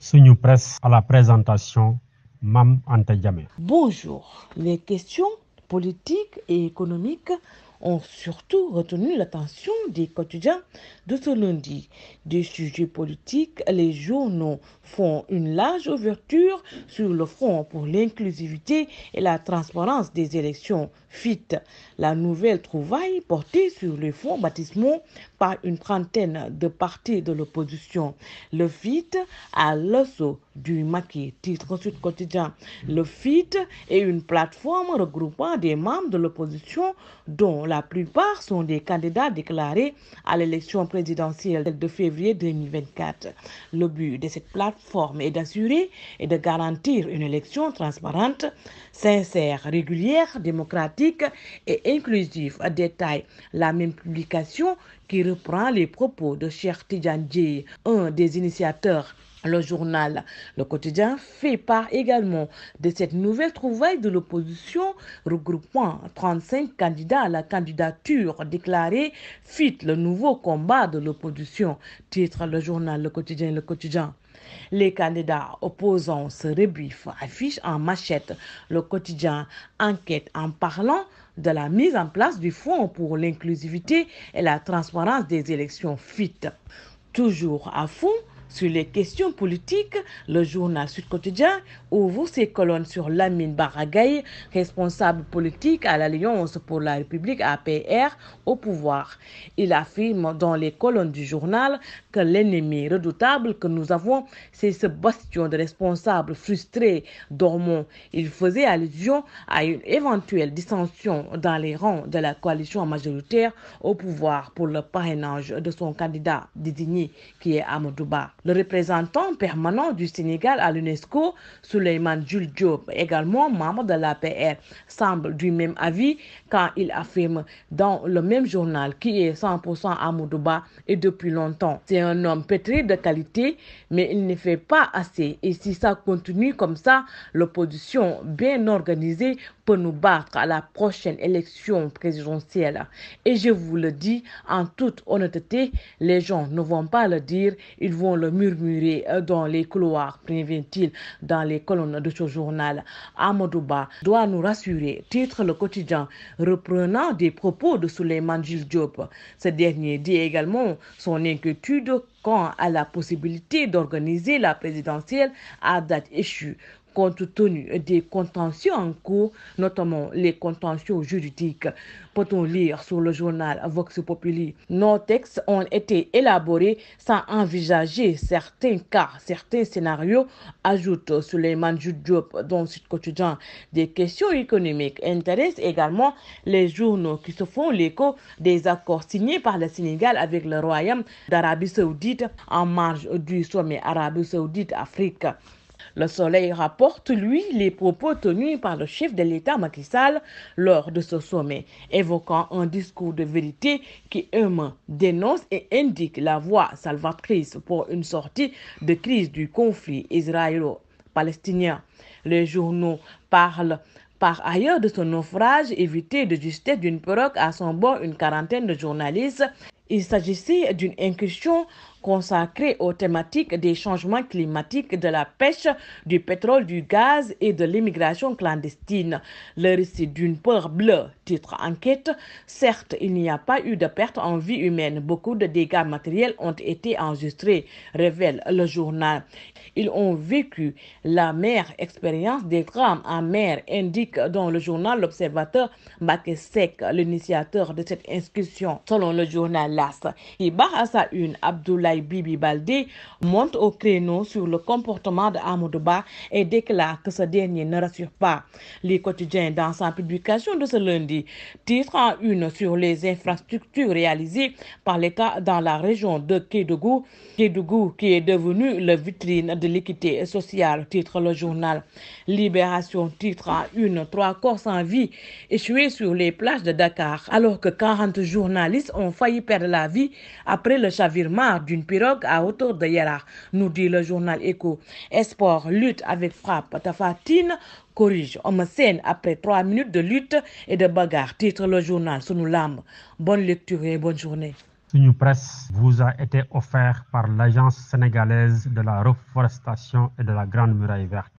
Signe presse à la présentation, Mam jamais. Bonjour. Les questions politiques et économiques ont surtout retenu l'attention des quotidiens de ce lundi. Des sujets politiques, les journaux font une large ouverture sur le front pour l'inclusivité et la transparence des élections FIT. La nouvelle trouvaille portée sur les fonds baptismaux par une trentaine de partis de l'opposition. Le FIT à l'osso du maquis, titre Sud Quotidien. Le FIT est une plateforme regroupant des membres de l'opposition dont la plupart sont des candidats déclarés à l'élection présidentielle de février 2024. Le but de cette plateforme est d'assurer et de garantir une élection transparente, sincère, régulière, démocratique et inclusive. Détail la même publication qui reprend les propos de Cher Janji, un des initiateurs le journal Le Quotidien fait part également de cette nouvelle trouvaille de l'opposition regroupant 35 candidats à la candidature déclarée fit le nouveau combat de l'opposition, titre le journal Le Quotidien Le Quotidien. Les candidats opposants se rebuffent, affichent en machette le quotidien enquête en parlant de la mise en place du Fonds pour l'inclusivité et la transparence des élections FIT toujours à fond sur les questions politiques, le journal Sud Quotidien ouvre ses colonnes sur Lamine Baragay, responsable politique à l'Alliance pour la République APR au pouvoir. Il affirme dans les colonnes du journal que l'ennemi redoutable que nous avons, c'est ce bastion de responsables frustrés, dormants. Il faisait allusion à une éventuelle dissension dans les rangs de la coalition majoritaire au pouvoir pour le parrainage de son candidat désigné qui est Amadouba. Le représentant permanent du Sénégal à l'UNESCO, Suleiman Jules Diop, également membre de l'APR, semble du même avis quand il affirme dans le même journal qui est 100% à Moudouba et depuis longtemps. C'est un homme pétri de qualité, mais il ne fait pas assez. Et si ça continue comme ça, l'opposition bien organisée nous battre à la prochaine élection présidentielle. Et je vous le dis en toute honnêteté, les gens ne vont pas le dire, ils vont le murmurer euh, dans les couloirs, prévient-il dans les colonnes de ce journal. Amadouba doit nous rassurer, titre le quotidien, reprenant des propos de Souleymane Gilles Diop. Ce dernier dit également son inquiétude quant à la possibilité d'organiser la présidentielle à date échue compte tenu des contentions en cours, notamment les contentions juridiques. Peut-on lire sur le journal Vox Populi Nos textes ont été élaborés sans envisager certains cas, certains scénarios, ajoute les Diop dans ce quotidien. Des questions économiques intéressent également les journaux qui se font l'écho des accords signés par le Sénégal avec le Royaume d'Arabie saoudite en marge du sommet Arabie saoudite-Afrique. Le Soleil rapporte, lui, les propos tenus par le chef de l'État Macky lors de ce sommet, évoquant un discours de vérité qui, humain dénonce et indique la voie salvatrice pour une sortie de crise du conflit israélo-palestinien. Les journaux parlent par ailleurs de ce naufrage évité de justesse d'une perroque à son bord une quarantaine de journalistes. Il s'agissait d'une incursion consacré aux thématiques des changements climatiques, de la pêche, du pétrole, du gaz et de l'immigration clandestine. Le récit d'une peur bleue, titre enquête. Certes, il n'y a pas eu de perte en vie humaine. Beaucoup de dégâts matériels ont été enregistrés, révèle le journal. Ils ont vécu la mère expérience des drames en mer, indique dans le journal l'observateur Sek, l'initiateur de cette inscription, selon le journal LAS. Il une Abdoulaye Bibi Baldé monte au créneau sur le comportement de Amoudouba et déclare que ce dernier ne rassure pas. Les quotidiens, dans sa publication de ce lundi, titre en une sur les infrastructures réalisées par l'État dans la région de Kédougou, Kédougou qui est devenue la vitrine de l'équité sociale, titre le journal. Libération, titre en une, trois corps sans vie échoués sur les plages de Dakar, alors que 40 journalistes ont failli perdre la vie après le chavirement du une pirogue à hauteur de Yara, nous dit le journal Echo. Espoir, lutte avec frappe. Tafatine corrige En scène après trois minutes de lutte et de bagarre. Titre le journal sous nous l'âme. Bonne lecture et bonne journée. Une presse vous a été offerte par l'Agence sénégalaise de la reforestation et de la Grande Muraille Verte.